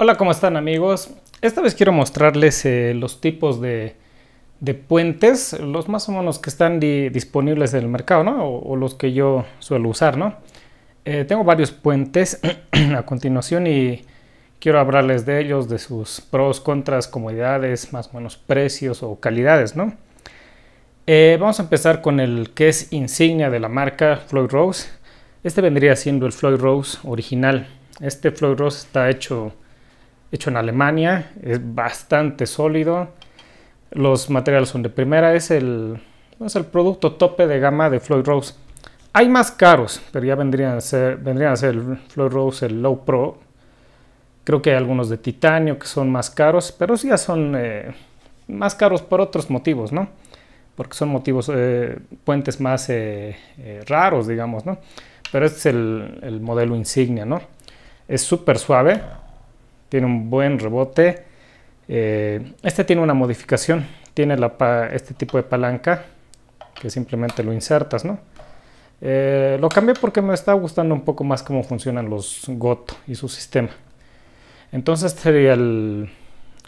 Hola, ¿cómo están amigos? Esta vez quiero mostrarles eh, los tipos de, puentes, los más o menos que están disponibles en el mercado, ¿no? O, los que yo suelo usar, ¿no? Eh, tengo varios puentes a continuación y quiero hablarles de ellos, de sus pros, contras, comodidades, más o menos precios o calidades, ¿no? Eh, vamos a empezar con el que es insignia de la marca Floyd Rose. Este vendría siendo el Floyd Rose original. Este Floyd Rose está hecho hecho en Alemania, es bastante sólido. Los materiales son de primera, es el, el producto tope de gama de Floyd Rose. Hay más caros, pero ya vendrían a ser, vendrían a ser el Floyd Rose, el Low Pro. Creo que hay algunos de titanio que son más caros, pero sí ya son eh, más caros por otros motivos, ¿no? Porque son motivos, eh, puentes más eh, raros, digamos, ¿no? Pero este es el, el modelo insignia, ¿no? Es súper suave tiene un buen rebote. Eh, este tiene una modificación, tiene este tipo de palanca que simplemente lo insertas, eh, lo cambié porque me está gustando un poco más cómo funcionan los GOT y su sistema. Entonces este sería el,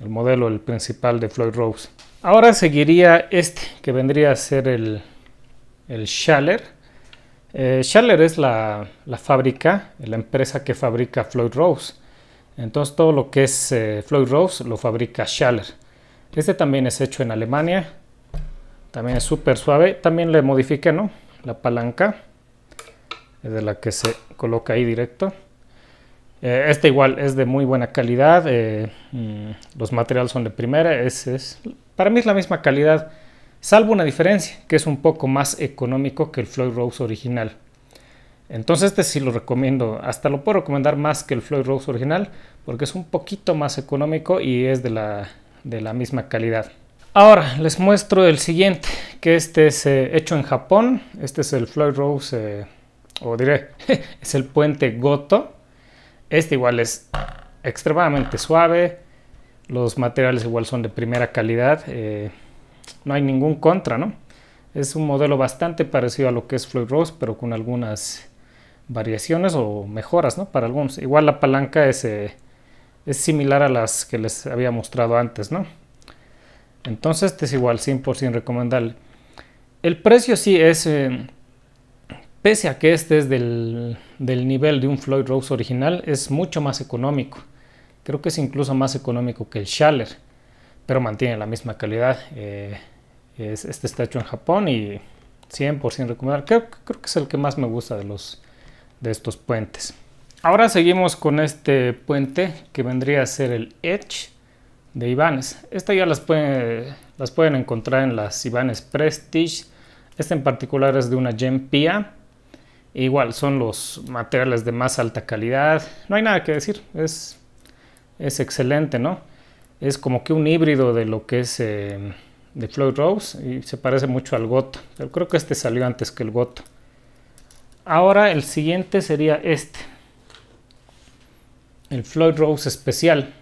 modelo, el principal de Floyd Rose. Ahora seguiría este, que vendría a ser el, el Schaller. Eh, Schaller es la, la, fábrica, la empresa que fabrica Floyd Rose. Entonces todo lo que es eh, Floyd Rose lo fabrica Schaller. Este también es hecho en Alemania. También es súper suave. También le modifiqué, ¿no? La palanca. Es de la que se coloca ahí directo. Eh, este igual es de muy buena calidad. Eh, mm, los materiales son de primera. Es, es, para mí es la misma calidad. Salvo una diferencia, que es un poco más económico que el Floyd Rose original. Entonces este sí lo recomiendo, hasta lo puedo recomendar más que el Floyd Rose original porque es un poquito más económico y es de la, de la misma calidad. Ahora les muestro el siguiente, que este es eh, hecho en Japón, este es el Floyd Rose, eh, o diré, es el puente Goto. Este igual es extremadamente suave, los materiales igual son de primera calidad, eh, no hay ningún contra, ¿no? Es un modelo bastante parecido a lo que es Floyd Rose, pero con algunas variaciones o mejoras, ¿no? Para algunos. Igual la palanca es, eh, es similar a las que les había mostrado antes, ¿no? Entonces este es igual, 100% recomendable. El precio sí es, eh, pese a que este es del, nivel de un Floyd Rose original, es mucho más económico. Creo que es incluso más económico que el Schaller pero mantiene la misma calidad. Eh, este está hecho en Japón y 100% recomendable. creo que es el que más me gusta de los, de estos puentes. Ahora seguimos con este puente que vendría a ser el Edge de Ibanez. Esta ya las, puede, las pueden encontrar en las Ibanez Prestige. Este en particular es de una Gen Pia. E igual son los materiales de más alta calidad. No hay nada que decir, es, es excelente, ¿no? Es como que un híbrido de lo que es eh, de Floyd Rose y se parece mucho al Goto. Pero creo que este salió antes que el Goto. Ahora el siguiente sería este. El Floyd Rose especial.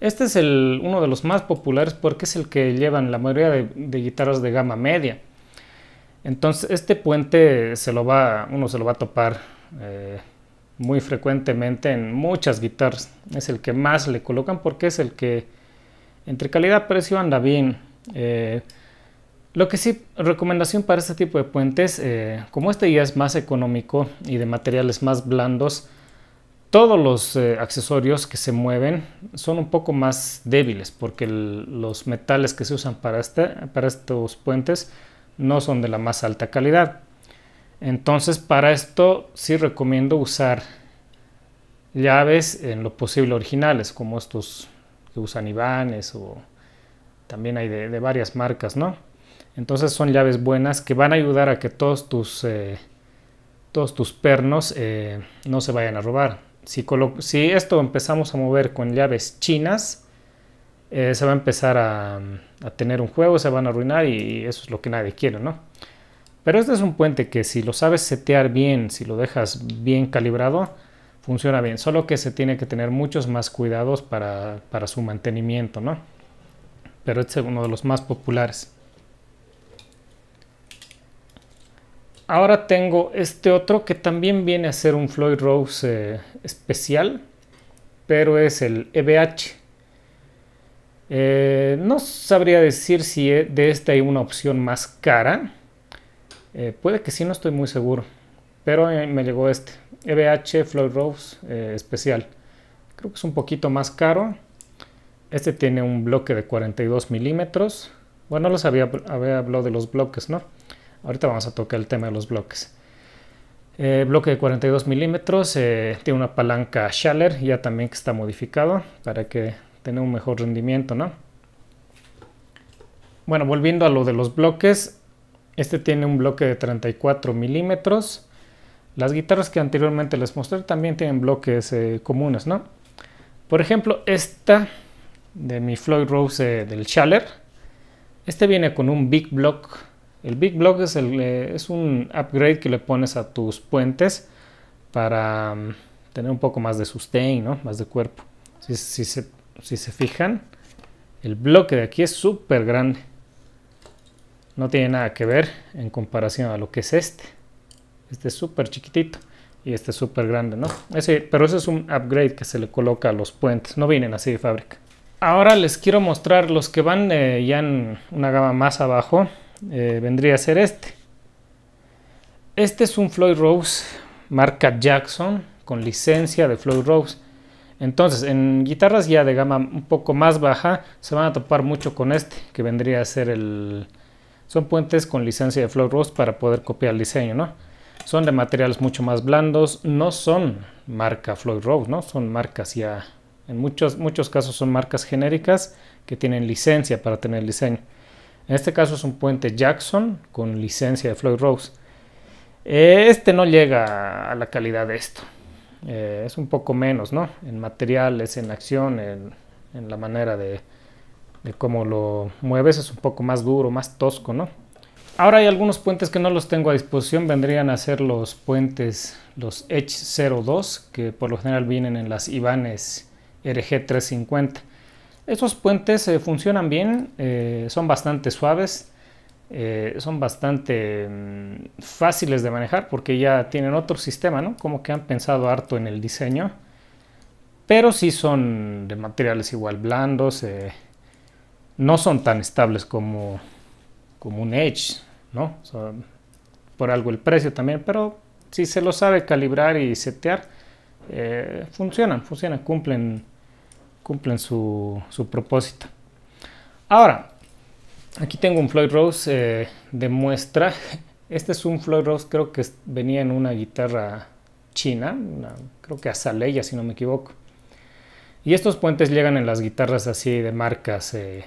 Este es el, uno de los más populares porque es el que llevan la mayoría de, guitarras de gama media. Entonces este puente se lo va, uno se lo va a topar eh, muy frecuentemente en muchas guitarras. Es el que más le colocan porque es el que entre calidad-precio anda bien. Eh, lo que sí, recomendación para este tipo de puentes, eh, como este ya es más económico y de materiales más blandos, todos los eh, accesorios que se mueven son un poco más débiles porque los metales que se usan para, este, para estos puentes no son de la más alta calidad. Entonces para esto sí recomiendo usar llaves en lo posible originales como estos que usan Ivanes o también hay de, de varias marcas, ¿no? Entonces son llaves buenas que van a ayudar a que todos tus, eh, todos tus pernos eh, no se vayan a robar. Si, esto empezamos a mover con llaves chinas, eh, se va a empezar a, tener un juego, se van a arruinar y, eso es lo que nadie quiere, ¿no? Pero este es un puente que si lo sabes setear bien, si lo dejas bien calibrado, funciona bien. Solo que se tiene que tener muchos más cuidados para, su mantenimiento, ¿no? Pero este es uno de los más populares. ahora tengo este otro que también viene a ser un Floyd Rose eh, especial, pero es el EBH. Eh, no sabría decir si eh, de este hay una opción más cara. puede que sí, no estoy muy seguro. Pero me llegó este. EBH Floyd Rose especial. Creo que es un poquito más caro. Este tiene un bloque de 42 milímetros. Bueno, los había, había hablado de los bloques, ¿no? Ahorita vamos a tocar el tema de los bloques. Eh, bloque de 42 milímetros, eh, tiene una palanca Schaller, ya también que está modificado para que tenga un mejor rendimiento, ¿no? Bueno, volviendo a lo de los bloques, este tiene un bloque de 34 milímetros. Las guitarras que anteriormente les mostré también tienen bloques eh, comunes, ¿no? Por ejemplo, esta de mi Floyd Rose del Schaller. Este viene con un Big Block el Big Block eh, es, un upgrade que le pones a tus puentes para mm, tener un poco más de sustain, más de cuerpo. Si, se, fijan, el bloque de aquí es súper grande. No tiene nada que ver en comparación a lo que es este. Este es súper chiquitito y este es súper grande, ¿no? pero ese es un upgrade que se le coloca a los puentes, no vienen así de fábrica. Ahora les quiero mostrar los que van eh, ya en una gama más abajo, eh, vendría a ser este. Este es un Floyd Rose marca Jackson con licencia de Floyd Rose. Entonces, en guitarras ya de gama un poco más baja, se van a topar mucho con este, que vendría a ser el... Son puentes con licencia de Floyd Rose para poder copiar el diseño, ¿no? Son de materiales mucho más blandos, no son marca Floyd Rose, ¿no? Son marcas ya... En muchos, muchos casos son marcas genéricas que tienen licencia para tener el diseño. En este caso es un puente Jackson con licencia de Floyd Rose. Este no llega a la calidad de esto. Eh, es un poco menos, ¿no? En materiales, en acción, en, la manera de, cómo lo mueves es un poco más duro, más tosco, ¿no? Ahora hay algunos puentes que no los tengo a disposición, vendrían a ser los puentes, los Edge 02, que por lo general vienen en las Ivanes RG 350. Esos puentes eh, funcionan bien, eh, son bastante suaves, eh, son bastante mm, fáciles de manejar porque ya tienen otro sistema, ¿no? Como que han pensado harto en el diseño, pero sí son de materiales igual blandos, no son tan estables como, como un Edge, ¿no? por algo el precio también, pero si se lo sabe calibrar y setear, funcionan, funcionan, cumplen cumplen su, propósito. Ahora, aquí tengo un Floyd Rose eh, de muestra. Este es un Floyd Rose, creo que venía en una guitarra china, creo que Azalea, si no me equivoco. Y estos puentes llegan en las guitarras así de marcas eh,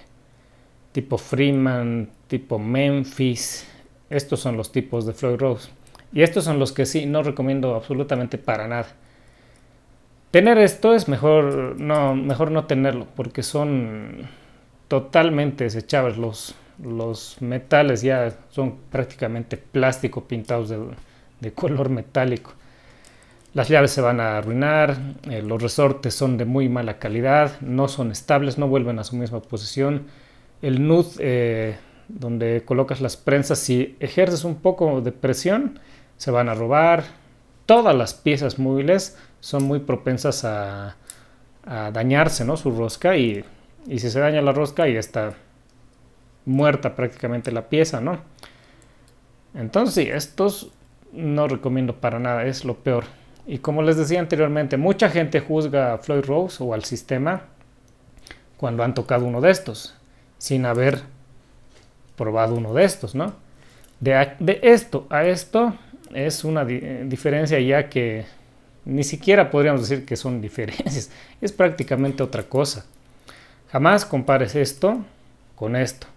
tipo Freeman, tipo Memphis. Estos son los tipos de Floyd Rose. Y estos son los que sí, no recomiendo absolutamente para nada. Tener esto es mejor no, mejor no tenerlo, porque son totalmente desechables. Los, metales ya son prácticamente plástico pintados de, color metálico. Las llaves se van a arruinar, eh, los resortes son de muy mala calidad, no son estables, no vuelven a su misma posición. El nud eh, donde colocas las prensas, si ejerces un poco de presión, se van a robar, todas las piezas móviles son muy propensas a, dañarse, ¿no? Su rosca y, si se daña la rosca ya está muerta prácticamente la pieza, ¿no? Entonces sí, estos no recomiendo para nada, es lo peor. Y como les decía anteriormente, mucha gente juzga a Floyd Rose o al sistema cuando han tocado uno de estos, sin haber probado uno de estos, ¿no? de esto a esto es una eh, diferencia ya que ni siquiera podríamos decir que son diferencias, es prácticamente otra cosa. Jamás compares esto con esto,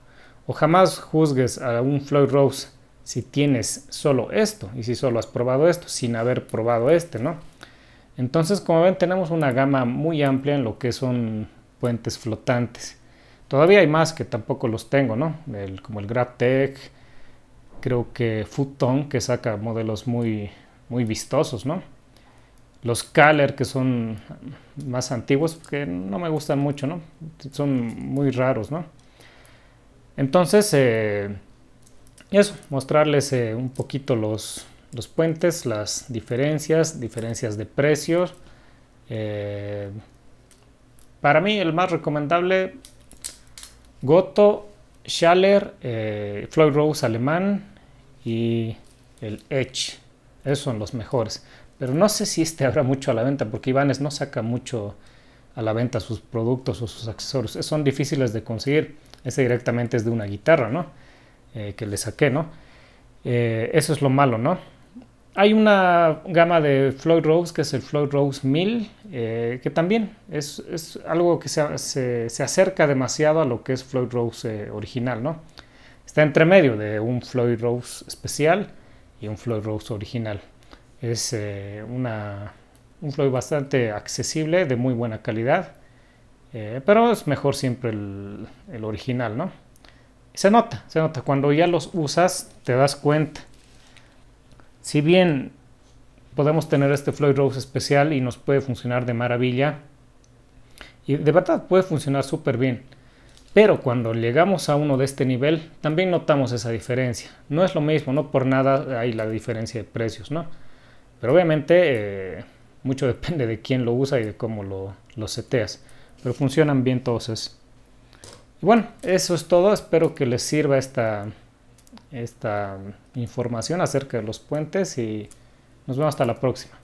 o jamás juzgues a un Floyd Rose si tienes solo esto y si solo has probado esto sin haber probado este, ¿no? Entonces, como ven, tenemos una gama muy amplia en lo que son puentes flotantes. Todavía hay más que tampoco los tengo, ¿no? como el GrabTech, creo que Futon, que saca modelos muy, muy vistosos, ¿no? Los Kaller, que son más antiguos, que no me gustan mucho, ¿no? Son muy raros, ¿no? Entonces, eh, eso, mostrarles eh, un poquito los, puentes, las diferencias, diferencias de precios. Eh, para mí, el más recomendable, Goto, Schaller, Floyd Rose alemán, y el Edge. Esos son los mejores. Pero no sé si este habrá mucho a la venta, porque Ibanez no saca mucho a la venta sus productos o sus accesorios. Son difíciles de conseguir. Ese directamente es de una guitarra, ¿no? Eh, que le saqué, ¿no? Eh, eso es lo malo, ¿no? Hay una gama de Floyd Rose, que es el Floyd Rose eh, 1000, que también es, algo que se, se, acerca demasiado a lo que es Floyd Rose original, ¿no? Está entre medio de un Floyd Rose especial y un Floyd Rose original. Es eh, una, un Floyd bastante accesible, de muy buena calidad, eh, pero es mejor siempre el, el original, ¿no? Se nota, se nota. Cuando ya los usas, te das cuenta. Si bien podemos tener este Floyd Rose especial y nos puede funcionar de maravilla, y de verdad puede funcionar súper bien. Pero cuando llegamos a uno de este nivel, también notamos esa diferencia. No es lo mismo, no por nada hay la diferencia de precios, ¿no? Pero obviamente eh, mucho depende de quién lo usa y de cómo lo, lo seteas. Pero funcionan bien todos esos. Y bueno, eso es todo. Espero que les sirva esta, esta información acerca de los puentes y nos vemos hasta la próxima.